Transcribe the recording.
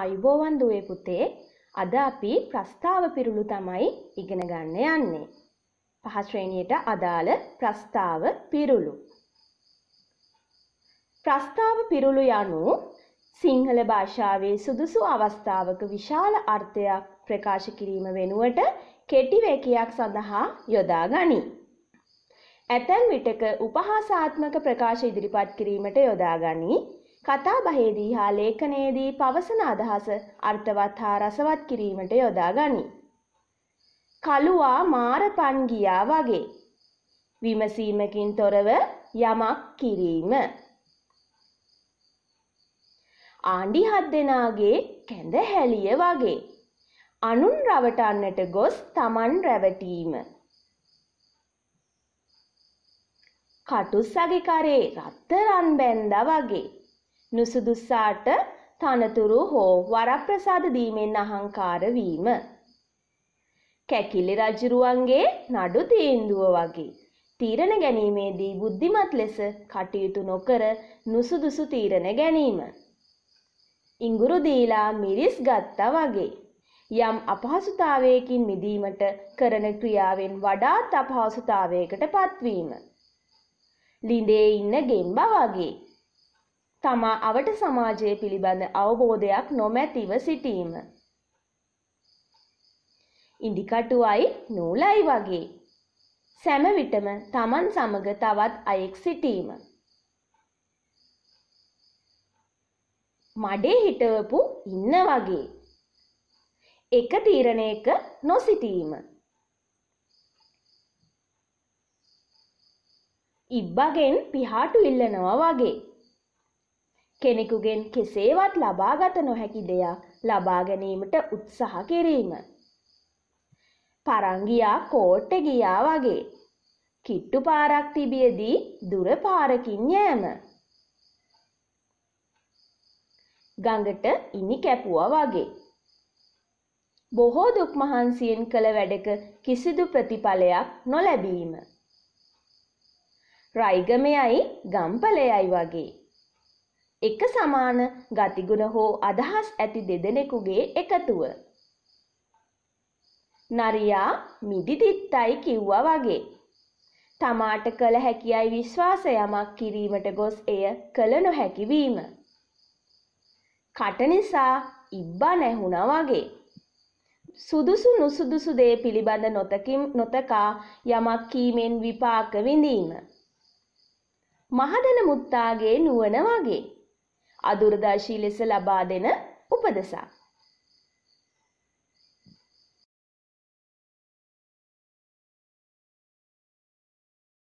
ආයුබෝවන් දුවේ පුතේ අද අපි ප්‍රස්තාව පිරුළු තමයි ඉගෙන ගන්න යන්නේ. පහ ශ්‍රේණියට අදාළ ප්‍රස්තාව පිරුළු. ප්‍රස්තාව පිරුළු යනු සිංහල භාෂාවේ සුදුසු අවස්ථාවක විශාල අර්ථයක් ප්‍රකාශ කිරීම වෙනුවට කෙටි වේකයක් සඳහා යොදා ගනී. ඇතැම් විටක උපහාසාත්මක ප්‍රකාශ ඉදිරිපත් කිරීමට යොදා ගනී. කතාබහේදී හා ලේඛනයේදී පවසන අදහස අර්ථවත් හා රසවත් කිරීමට යොදා ගනී. කළුවා මාරපන් ගියා වගේ. විමසීමකින් තොරව යමක් කිරීම. ආණ්ඩි හත් දෙනාගේ කැඳ හැලිය වගේ. අනුන් රවටන්නට ගොස් තමන් රැවටීම. කටුස්සගේ කරේ රත්තරන් බැන්දා වගේ. නුසුදුසාට තනතුරු හෝ වරප්‍රසාද දීමෙන් අහංකාර වීම. කැකිලි රජුරුවන්ගේ නඩු තීන්දුව වගේ තීරණ ගැනීමේදී බුද්ධිමත් ලෙස කටයුතු නොකර නුසුදුසු තීරණ ගැනීම. ඉඟුරු දීලා මිරිස් ගත්තා වගේ යම් අපහසුතාවයකින් මිදීමට කරන ක්‍රියාවෙන් වඩාත් අපහසුතාවයකට පත්වීම. ලිඳේ ඉන්න ගෙම්බා වගේ තමා අවට සමාජය පිළිබඳ අවබෝධයක් නොමැතිව සිටීම. ඉඩිකටුවයි නූලයි වගේ. සැම විටම තමන් සමග තවත් අයෙක් සිටීම. මඩේ හිටවපු ඉන්න වගේ. එක තීරණයක නොසිටීම. ඉබ්බගෙන් පිහාටු ඉල්ලනවා වගේ. කෙනෙකුගෙන් කෙසේවත් ලබාගත නොහැකි දෙයක් ලබා ගැනීමට උත්සාහ කිරීම. පරංගියා කෝට්ට ගියා වගේ. කිට්ටු පාරක් තිබියදී දුර පාරකින් යෑම. ගඟට ඉනි කැපුවා වගේ. බොහෝ දුක් මහන්සියෙන් කළ වැඩක කිසිදු ප්‍රතිඵලයක් නොලැබීම. රයිගමයයි ගම්පලයයි වගේ. එක සමාන ගතිගුණ හෝ අදහස් ඇති දෙදෙනෙකුගේ එකතුව. නරියා මිදිදිත්තයි කිව්වා වගේ. තමාට කළ හැකියයි විශ්වාස යමක් කිරීමට ගොස් එය කළ නොහැකි වීම. කට නිසා ඉබ්බා නැහුණා වගේ. සුදුසු නුසුදුසු දේ පිළිබඳ නොතකින් නොතකා යමක් කීමෙන් විපාක විඳීම. මහදන මුත්තාගේ නුවණ වගේ අදුරදර්ශී ලෙස ලබා දෙන උපදෙසක්.